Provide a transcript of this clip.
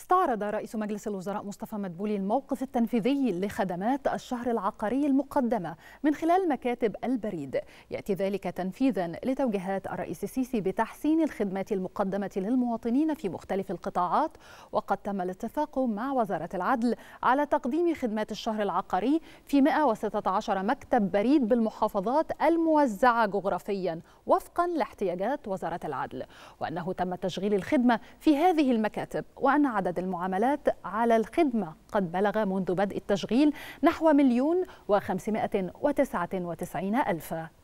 استعرض رئيس مجلس الوزراء مصطفى مدبولي الموقف التنفيذي لخدمات الشهر العقاري المقدمة من خلال مكاتب البريد يأتي ذلك تنفيذا لتوجيهات الرئيس السيسي بتحسين الخدمات المقدمة للمواطنين في مختلف القطاعات وقد تم الاتفاق مع وزارة العدل على تقديم خدمات الشهر العقاري في 116 مكتب بريد بالمحافظات الموزعة جغرافيا وفقا لاحتياجات وزارة العدل وأنه تم تشغيل الخدمة في هذه المكاتب وأن عدد عدد المعاملات على الخدمة قد بلغ منذ بدء التشغيل نحو مليون وخمسمائة وتسعة وتسعين ألف